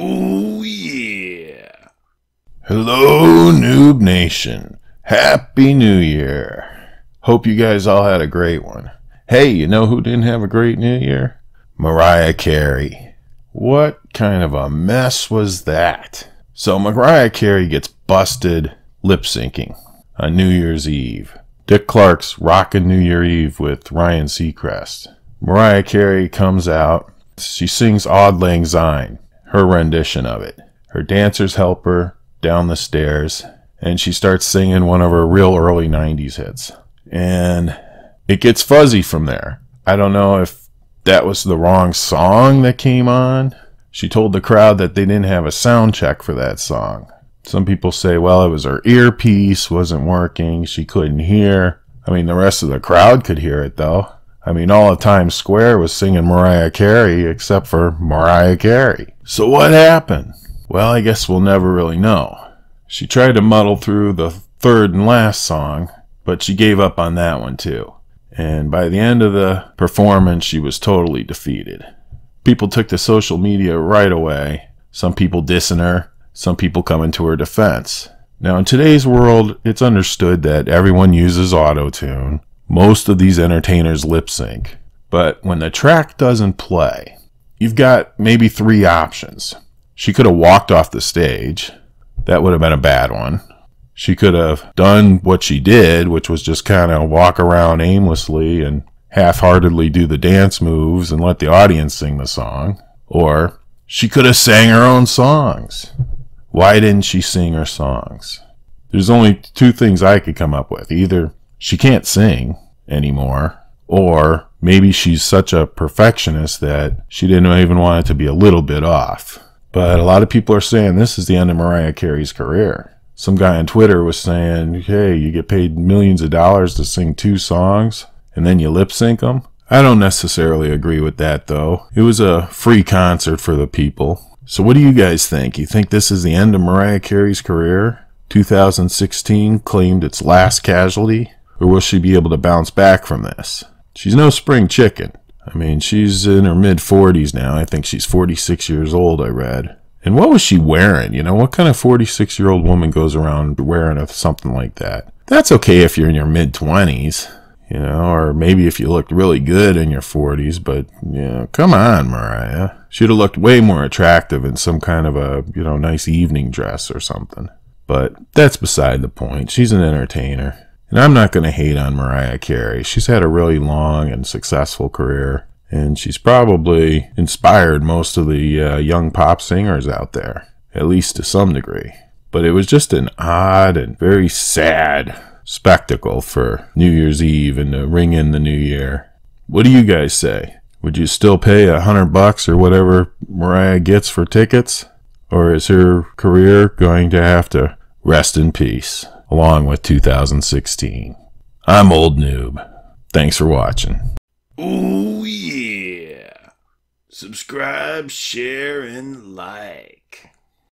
Oh, yeah. Hello, Noob Nation. Happy New Year. Hope you guys all had a great one. Hey, you know who didn't have a great New Year? Mariah Carey. What kind of a mess was that? So, Mariah Carey gets busted lip syncing on New Year's Eve. Dick Clark's Rockin' New Year Eve with Ryan Seacrest. Mariah Carey comes out. She sings Auld Lang Syne her rendition of it. Her dancers help her down the stairs, and she starts singing one of her real early 90s hits. And it gets fuzzy from there. I don't know if that was the wrong song that came on. She told the crowd that they didn't have a sound check for that song. Some people say, well, it was her earpiece wasn't working. She couldn't hear. I mean, the rest of the crowd could hear it though. I mean, all of Times Square was singing Mariah Carey except for Mariah Carey. So what happened? Well, I guess we'll never really know. She tried to muddle through the third and last song, but she gave up on that one too. And by the end of the performance, she was totally defeated. People took to social media right away. Some people dissing her, some people coming to her defense. Now, in today's world, it's understood that everyone uses auto tune, most of these entertainers lip sync, but when the track doesn't play, you've got maybe three options. She could have walked off the stage, that would have been a bad one. She could have done what she did, which was just kind of walk around aimlessly and half heartedly do the dance moves and let the audience sing the song. Or she could have sang her own songs. Why didn't she sing her songs? There's only two things I could come up with. Either she can't sing anymore. Or maybe she's such a perfectionist that she didn't even want it to be a little bit off. But a lot of people are saying this is the end of Mariah Carey's career. Some guy on Twitter was saying, hey, you get paid millions of dollars to sing two songs and then you lip sync them. I don't necessarily agree with that though. It was a free concert for the people. So what do you guys think? You think this is the end of Mariah Carey's career? 2016 claimed its last casualty? or will she be able to bounce back from this? She's no spring chicken. I mean, she's in her mid 40s now. I think she's 46 years old, I read. And what was she wearing? You know, what kind of 46 year old woman goes around wearing something like that? That's okay if you're in your mid 20s, you know, or maybe if you looked really good in your 40s, but, you know, come on, Mariah. She'd have looked way more attractive in some kind of a, you know, nice evening dress or something. But that's beside the point. She's an entertainer. And I'm not going to hate on Mariah Carey. She's had a really long and successful career, and she's probably inspired most of the uh, young pop singers out there, at least to some degree. But it was just an odd and very sad spectacle for New Year's Eve and to ring in the new year. What do you guys say? Would you still pay a hundred bucks or whatever Mariah gets for tickets? Or is her career going to have to rest in peace? along with 2016. I'm Old Noob. Thanks for watching. Oh, yeah. Subscribe, share, and like.